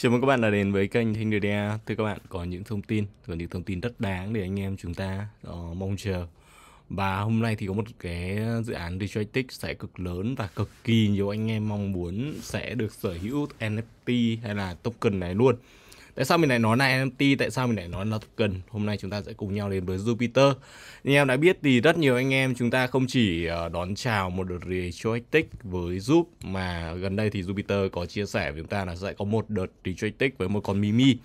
Chào mừng các bạn đã đến với kênh Thanh Đưa Thưa các bạn, có những thông tin, có những thông tin rất đáng để anh em chúng ta uh, mong chờ Và hôm nay thì có một cái dự án Detroitix sẽ cực lớn và cực kỳ nhiều anh em mong muốn sẽ được sở hữu NFT hay là token này luôn tại sao mình lại nói là NFT tại sao mình lại nói là token hôm nay chúng ta sẽ cùng nhau đến với Jupiter như em đã biết thì rất nhiều anh em chúng ta không chỉ ờ, đón chào một đợt retroactive với jup mà gần đây thì Jupiter có chia sẻ với chúng ta là sẽ có một đợt retroactive với một con Mimi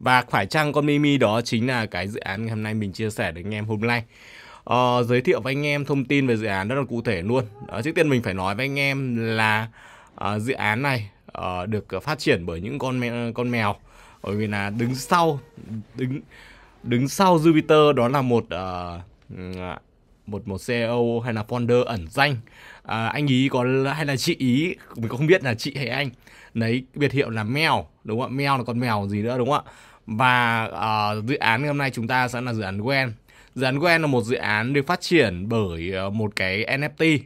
và phải chăng con Mimi đó chính là cái dự án ngày hôm nay mình chia sẻ đến anh em hôm nay uh, giới thiệu với anh em thông tin về dự án rất là cụ thể luôn uh, trước tiên mình phải nói với anh em là uh, dự án này uh, được phát triển bởi những con mè, con mèo bởi vì là đứng sau đứng đứng sau Jupiter đó là một uh, một một CEO hay là founder ẩn danh à, anh ý có hay là chị ý mình cũng không biết là chị hay anh lấy biệt hiệu là mèo đúng không ạ mèo là con mèo gì nữa đúng không ạ và uh, dự án hôm nay chúng ta sẽ là dự án Gwen dự án Gwen là một dự án được phát triển bởi uh, một cái NFT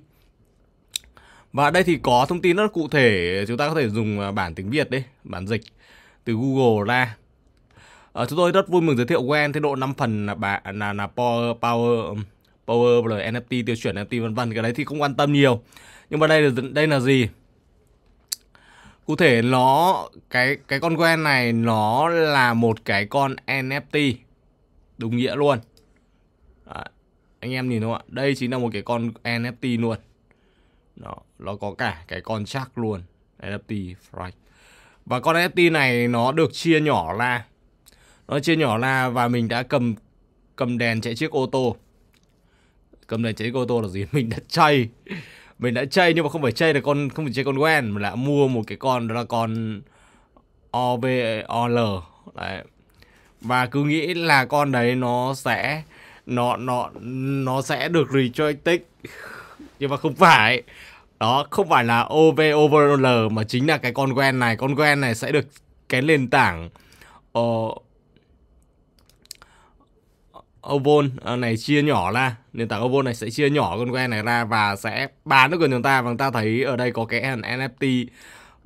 và đây thì có thông tin rất cụ thể chúng ta có thể dùng bản tiếng Việt đấy bản dịch từ Google ra à, chúng tôi rất vui mừng giới thiệu quen thế độ 5 phần là bà là là power power um, power rồi NFT tiêu chuẩn NFT vân vân cái đấy thì không quan tâm nhiều nhưng mà đây là đây là gì cụ thể nó cái cái con quen này nó là một cái con NFT đúng nghĩa luôn à, anh em nhìn không ạ đây chính là một cái con NFT luôn nó nó có cả cái con chắc luôn NFT Fright và con NFT này nó được chia nhỏ ra. Nó chia nhỏ ra và mình đã cầm cầm đèn chạy chiếc ô tô. Cầm đèn chạy chiếc ô tô là gì? Mình đã chay. Mình đã chay nhưng mà không phải chay là con không phải chơi con quen mà là mua một cái con đó là con OBOL. Đấy. Và cứ nghĩ là con đấy nó sẽ nó nó nó sẽ được rejoin tích nhưng mà không phải đó không phải là OV over L mà chính là cái con quen này con quen này sẽ được cái nền tảng uh, ờ, Ovon à, này chia nhỏ ra nền tảng Ovon này sẽ chia nhỏ con quen này ra và sẽ bán được cho chúng ta và chúng ta thấy ở đây có cái NFT uh,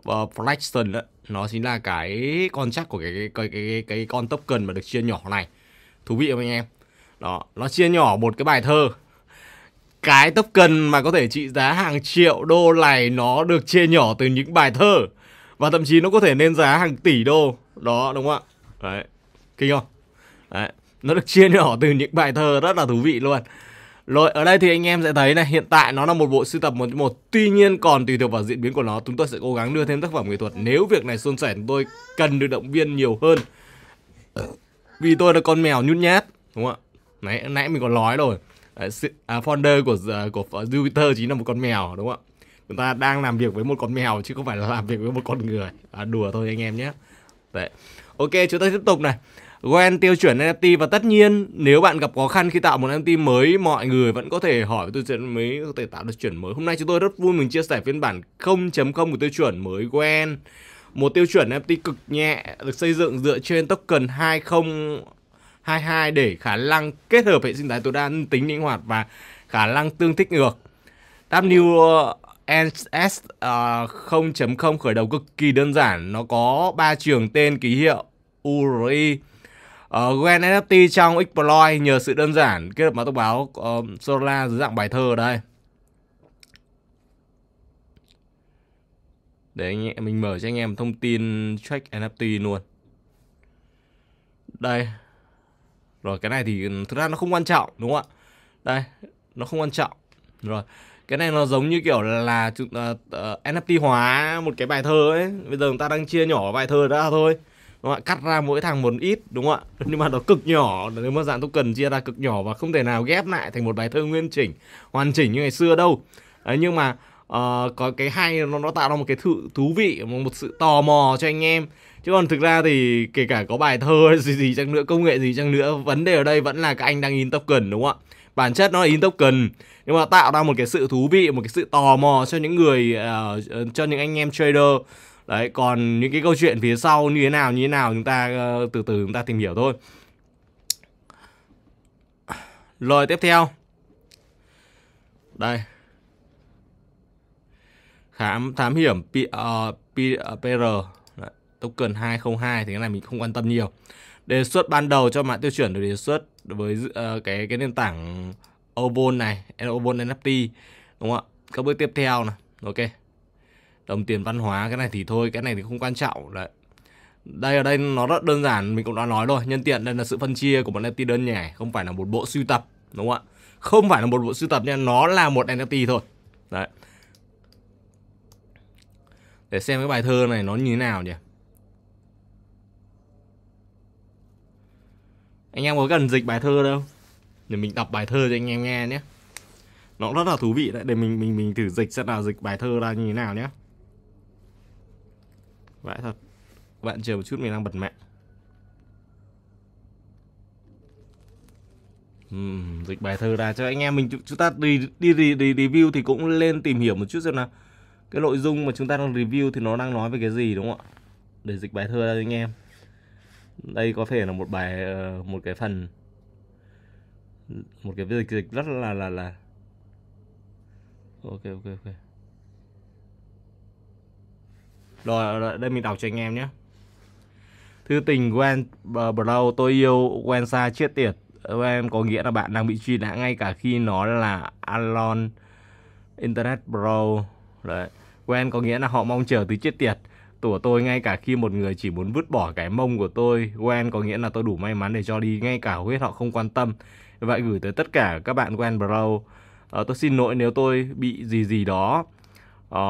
ờ, Flexion đó. nó chính là cái con chắc của cái cái, cái cái cái con token mà được chia nhỏ này thú vị không anh em đó nó chia nhỏ một cái bài thơ cái token mà có thể trị giá hàng triệu đô này nó được chia nhỏ từ những bài thơ và thậm chí nó có thể lên giá hàng tỷ đô đó đúng không ạ đấy kinh không đấy nó được chia nhỏ từ những bài thơ rất là thú vị luôn rồi ở đây thì anh em sẽ thấy này hiện tại nó là một bộ sưu tập một một tuy nhiên còn tùy thuộc vào diễn biến của nó chúng tôi sẽ cố gắng đưa thêm tác phẩm nghệ thuật nếu việc này suôn sẻ tôi cần được động viên nhiều hơn vì tôi là con mèo nhút nhát đúng không ạ nãy nãy mình còn nói rồi à, founder của của Jupiter chính là một con mèo đúng không ạ? Chúng ta đang làm việc với một con mèo chứ không phải là làm việc với một con người. À, đùa thôi anh em nhé. Vậy, Ok, chúng ta tiếp tục này. Gwen tiêu chuẩn NFT và tất nhiên nếu bạn gặp khó khăn khi tạo một NFT mới mọi người vẫn có thể hỏi tôi chuẩn mới có thể tạo được chuẩn mới. Hôm nay chúng tôi rất vui mình chia sẻ phiên bản 0.0 của tiêu chuẩn mới Gwen. Một tiêu chuẩn NFT cực nhẹ được xây dựng dựa trên token 20 22 để khả năng kết hợp hệ sinh thái tối đa tính linh hoạt và khả năng tương thích ngược. WNS uh, 0.0 khởi đầu cực kỳ đơn giản, nó có 3 trường tên ký hiệu URI. Uh, ờ, Gwen NFT trong Exploit nhờ sự đơn giản kết hợp mã thông báo uh, ờ, Solana dưới dạng bài thơ ở đây. để anh em mình mở cho anh em thông tin check NFT luôn đây rồi cái này thì ừ, thực ra nó không quan trọng đúng không ạ đây nó không quan trọng rồi cái này nó giống như kiểu là uh, uh, ờ, ờ, NFT hóa một cái bài thơ ấy bây giờ người ta đang chia nhỏ bài thơ ra thôi đúng không ạ cắt ra mỗi thằng một ít đúng không ạ nhưng mà nó cực nhỏ nếu mà dạng cần chia ra cực nhỏ và không thể nào ghép lại thành một bài thơ nguyên chỉnh hoàn chỉnh như ngày xưa đâu đấy nhưng mà uh, có cái hay nó nó tạo ra một cái thự thú vị một, một sự tò mò cho anh em chứ còn thực ra thì kể cả có bài thơ gì gì chăng nữa công nghệ gì chăng nữa vấn đề ở đây vẫn là các anh đang in token đúng không ạ bản chất nó là in token nhưng mà tạo ra một cái sự thú vị một cái sự tò mò cho những người uh, cho những anh em trader đấy còn những cái câu chuyện phía sau như thế nào như thế nào chúng ta uh, từ từ chúng ta tìm hiểu thôi lời tiếp theo đây khám thám hiểm P, uh, P, uh, ờ, PR Đấy, token 202 thì cái này mình không quan tâm nhiều đề xuất ban đầu cho mạng tiêu chuẩn được đề xuất với uh, cái cái nền tảng Obon này Obon NFT đúng không ạ các bước tiếp theo này ok đồng tiền văn hóa cái này thì thôi cái này thì không quan trọng đấy đây ở đây nó rất đơn giản mình cũng đã nói rồi nhân tiện đây là sự phân chia của một NFT đơn lẻ không phải là một bộ sưu tập đúng không ạ không phải là một bộ sưu tập nha nó là một NFT thôi đấy để xem cái bài thơ này nó như thế nào nhỉ anh em có cần dịch bài thơ đâu để mình đọc bài thơ cho anh em nghe nhé nó rất là thú vị đấy để mình mình mình thử dịch xem là dịch bài thơ ra như thế nào nhé vãi thật bạn chờ một chút mình đang bật mạng uhm, dịch bài thơ ra cho anh em mình chúng ta đi đi đi, đi review thì cũng lên tìm hiểu một chút xem nào cái nội dung mà chúng ta đang review thì nó đang nói về cái gì đúng không ạ để dịch bài thơ ra cho anh em đây có thể là một bài ờ, một cái phần một cái dịch dịch rất là là là ok ok ok rồi đây mình đọc cho anh em nhé thư tình Gwen Brown tôi yêu quen xa chết tiệt quen có nghĩa là bạn đang bị truy nã ngay cả khi nó là Alon Internet Brown Đấy. Quen có nghĩa là họ mong chờ từ chết tiệt. Tủa tôi ngay cả khi một người chỉ muốn vứt bỏ cái mông của tôi, quen có nghĩa là tôi đủ may mắn để cho đi, ngay cả hầu họ không quan tâm. Vậy gửi tới tất cả các bạn quen bro. À, tôi xin lỗi nếu tôi bị gì gì đó. À,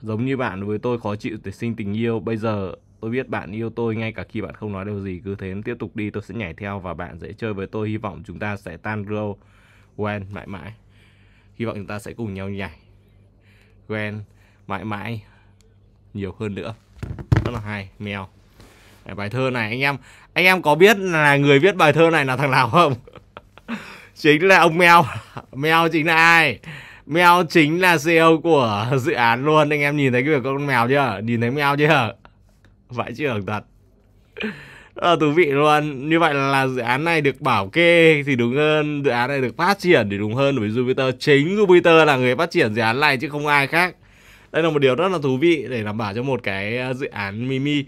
giống như bạn với tôi khó chịu để sinh tình yêu. Bây giờ tôi biết bạn yêu tôi ngay cả khi bạn không nói điều gì. Cứ thế tiếp tục đi tôi sẽ nhảy theo và bạn dễ chơi với tôi. Hy vọng chúng ta sẽ tan râu quen mãi mãi. Hy vọng chúng ta sẽ cùng nhau nhảy Quen mãi mãi nhiều hơn nữa Rất là hay, mèo Bài thơ này anh em Anh em có biết là người viết bài thơ này là thằng nào không? chính là ông Mèo Mèo chính là ai? Mèo chính là CEO của dự án luôn Anh em nhìn thấy cái việc con mèo chưa? Nhìn thấy mèo chưa? Vãi trưởng thật à, thú vị luôn như vậy là dự án này được bảo kê thì đúng hơn dự án này được phát triển thì đúng hơn bởi Jupiter chính Jupiter là người phát triển dự án này chứ không ai khác đây là một điều rất là thú vị để đảm bảo cho một cái ờ, dự án Mimi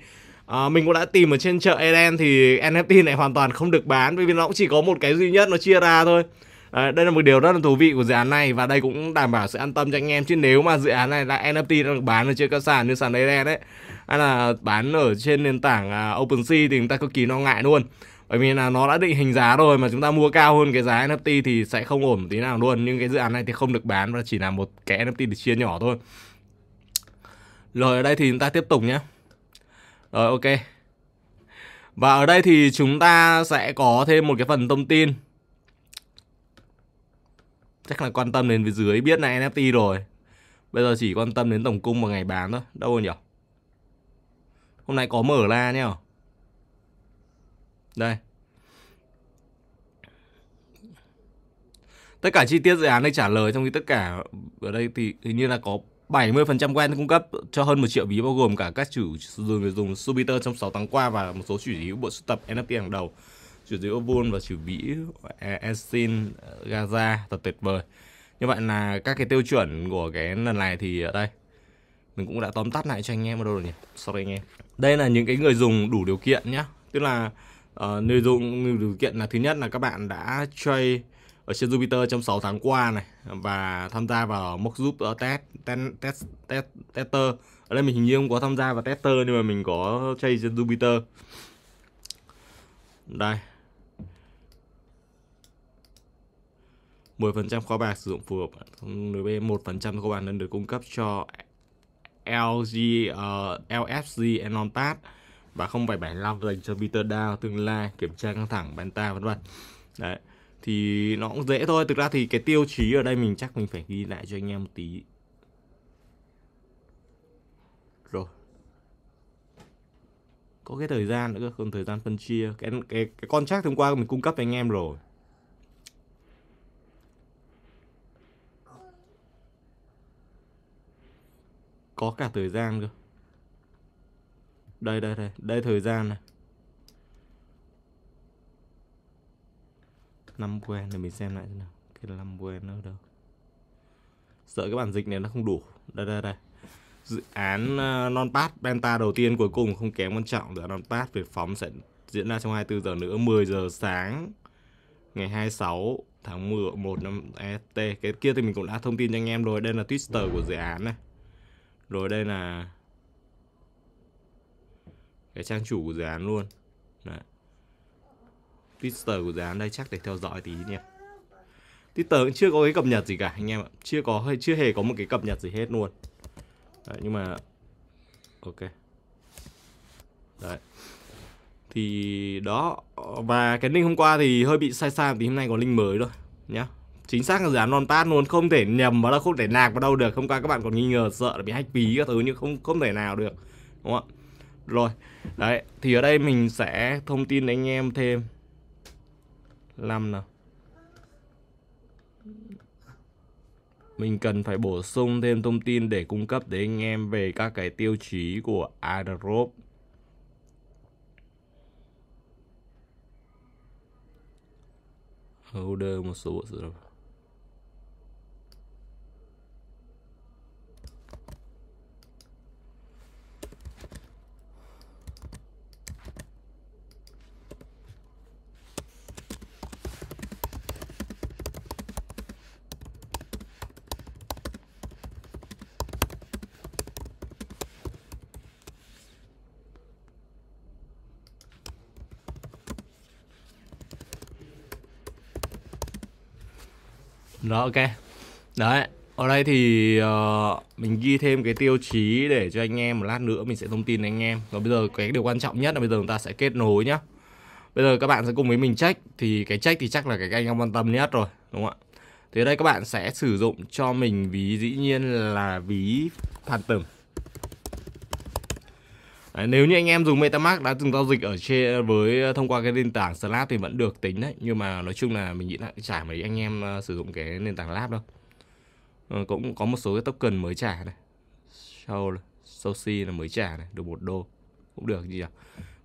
à, mình cũng đã tìm ở trên chợ Eden thì NFT này hoàn toàn không được bán bởi vì nó cũng chỉ có một cái duy nhất nó chia ra thôi à, đây là một điều rất là thú vị của dự án này và đây cũng đảm bảo sự an tâm cho anh em chứ nếu mà dự án này là NFT được bán ở trên các sàn như sàn Eden đấy hay là bán ở trên nền tảng uh, OpenSea thì chúng ta cực kỳ lo ngại luôn bởi vì là nó đã định hình giá rồi mà chúng ta mua cao hơn cái giá NFT thì sẽ không ổn tí nào luôn nhưng cái dự án này thì không được bán và chỉ là một cái NFT được chia nhỏ thôi rồi ở đây thì chúng ta tiếp tục nhé rồi ok và ở đây thì chúng ta sẽ có thêm một cái phần thông tin chắc là quan tâm đến phía dưới biết là NFT rồi bây giờ chỉ quan tâm đến tổng cung và ngày bán thôi đâu rồi nhỉ hôm nay có mở ra nhá đây tất cả chi tiết dự án đây trả lời trong khi tất cả ở đây thì hình như là có 70% quen cung cấp cho hơn 1 triệu ví bao gồm cả các chủ dùng dùng Subiter trong 6 tháng qua và một số chủ yếu bộ sưu tập NFT hàng đầu chủ dưới Obon và chủ Mỹ e, esin ờ, Gaza thật tuyệt vời như vậy là các cái tiêu chuẩn của cái lần này thì ở đây mình cũng đã tóm tắt lại cho anh em ở đâu rồi nhỉ sorry anh em đây là những cái người dùng đủ điều kiện nhé tức là uh, người dùng người điều kiện là thứ nhất là các bạn đã chơi ở trên Jupiter trong 6 tháng qua này và tham gia vào mock giúp uh, test, test test test tester ở đây mình hình như không có tham gia vào tester nhưng mà mình có chơi trên Jupiter đây 10% kho bạc sử dụng phù hợp đối với 1% kho bạc nên được cung cấp cho LG uh, ờ, LFG Enontat và 0,75 dành cho Peter Dow tương lai kiểm tra căng thẳng Banta vân vân đấy thì nó cũng dễ thôi thực ra thì cái tiêu chí ở đây mình chắc mình phải ghi lại cho anh em một tí rồi có cái thời gian nữa cơ còn thời gian phân chia cái cái cái con chắc hôm qua mình cung cấp cho anh em rồi có cả thời gian cơ đây đây đây đây thời gian này năm quen để mình xem lại nào cái năm quen ở đâu sợ cái bản dịch này nó không đủ đây đây đây dự án ờ, non pass benta đầu tiên cuối cùng không kém quan trọng dự án non pass về phóng sẽ diễn ra trong 24 giờ nữa 10 giờ sáng ngày 26 tháng 11 năm st cái kia thì mình cũng đã thông tin cho anh em rồi đây là twitter của dự án này rồi đây là cái trang chủ của dự án luôn Đấy. Twitter của dự án đây chắc để theo dõi tí nhé Twitter cũng chưa có cái cập nhật gì cả anh em ạ chưa có hay chưa hề có một cái cập nhật gì hết luôn Đấy, nhưng mà ok Đấy thì đó và cái link hôm qua thì hơi bị sai sai thì hôm nay có link mới rồi nhá chính xác là dự án non pass luôn không thể nhầm vào đâu không thể nạc vào đâu được không qua các bạn còn nghi ngờ sợ là bị hack phí các thứ nhưng không không thể nào được đúng không ạ rồi đấy thì ở đây mình sẽ thông tin anh em thêm làm nào mình cần phải bổ sung thêm thông tin để cung cấp đến anh em về các cái tiêu chí của airdrop holder một số bộ sưu tập Đó ok Đấy Ở đây thì uh, mình ghi thêm cái tiêu chí để cho anh em một lát nữa mình sẽ thông tin anh em Và bây giờ cái điều quan trọng nhất là bây giờ chúng ta sẽ kết nối nhá Bây giờ các bạn sẽ cùng với mình check Thì cái check thì chắc là cái anh em quan tâm nhất rồi Đúng không ạ thế đây các bạn sẽ sử dụng cho mình ví dĩ nhiên là ví Phantom Đấy, nếu như anh em dùng MetaMask đã từng giao dịch ở trên với ờ, thông qua cái nền tảng Slab thì vẫn được tính đấy nhưng mà nói chung là mình nghĩ là chả mấy anh em uh, sử dụng cái nền tảng Lab đâu ừ, cũng có một số cái token mới trả này sau Soshi là mới trả này được một đô cũng được gì à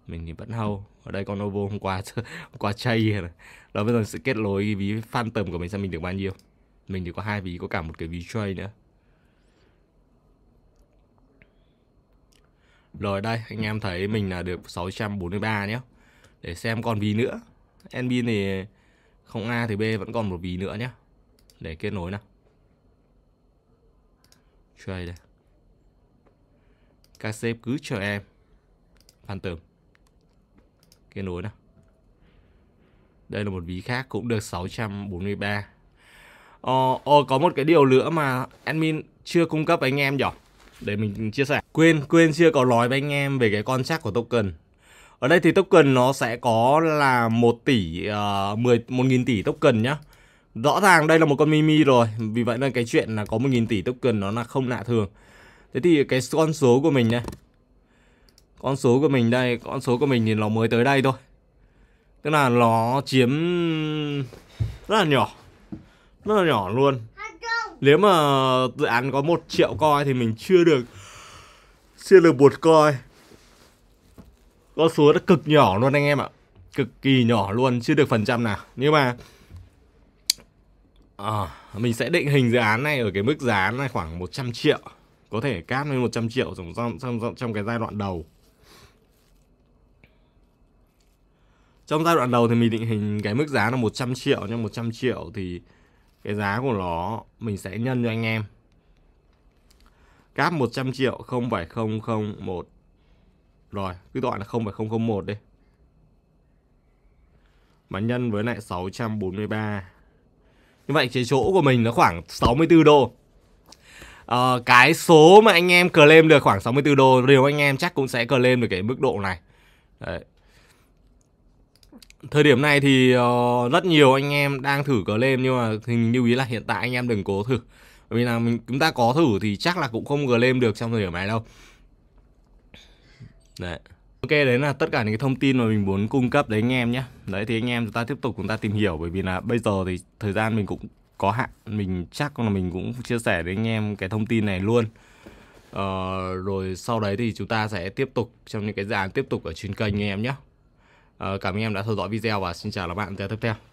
mình thì vẫn hâu ở đây con Novo hôm qua hôm qua chay này đó bây giờ sự kết nối cái ví Phantom của mình xem mình được bao nhiêu mình thì có hai ví có cả một cái ví trade nữa Rồi đây anh em thấy mình là được 643 nhé Để xem còn ví nữa Enbin thì không A thì B vẫn còn một ví nữa nhé Để kết nối nào Trade đây Các sếp cứ chờ em Phan tường Kết nối nào Đây là một ví khác cũng được 643 Ờ, ờ, có một cái điều nữa mà admin chưa cung cấp anh em nhỉ để mình chia sẻ quên quên chưa có nói với anh em về cái con chắc của token ở đây thì token nó sẽ có là 1 tỷ uh, 10 1.000 tỷ token nhá rõ ràng đây là một con mimi rồi vì vậy nên cái chuyện là có một nghìn tỷ token nó là không lạ thường thế thì cái con số của mình đây con số của mình đây con số của mình thì nó mới tới đây thôi tức là nó chiếm rất là nhỏ rất là nhỏ luôn nếu mà dự án có một triệu coi thì mình chưa được chưa được một coi con số nó cực nhỏ luôn anh em ạ cực kỳ nhỏ luôn chưa được phần trăm nào nhưng mà à, mình sẽ định hình dự án này ở cái mức giá này khoảng 100 triệu có thể cáp lên 100 triệu trong, trong, trong, trong cái giai đoạn đầu trong giai đoạn đầu thì mình định hình cái mức giá là 100 triệu nhưng 100 triệu thì cái giá của nó mình sẽ nhân cho anh em cáp 100 triệu 0,001 rồi cứ gọi là 0,001 đi mà nhân với lại 643 như vậy cái chỗ của mình nó khoảng 64 đô à, cái số mà anh em claim được khoảng 64 đô điều anh em chắc cũng sẽ claim được cái mức độ này Đấy thời điểm này thì uh, rất nhiều anh em đang thử cờ lên nhưng mà thì như ý là hiện tại anh em đừng cố thử bởi vì là mình chúng ta có thử thì chắc là cũng không lên được trong thời điểm này đâu đấy ok đấy là tất cả những cái thông tin mà mình muốn cung cấp đấy anh em nhé đấy thì anh em chúng ta tiếp tục chúng ta tìm hiểu bởi vì là bây giờ thì thời gian mình cũng có hạn mình chắc là mình cũng chia sẻ với anh em cái thông tin này luôn ờ, rồi sau đấy thì chúng ta sẽ tiếp tục trong những cái dàn tiếp tục ở trên kênh anh em nhé Ờ, cảm ơn em đã theo dõi video và xin chào các bạn video tiếp theo.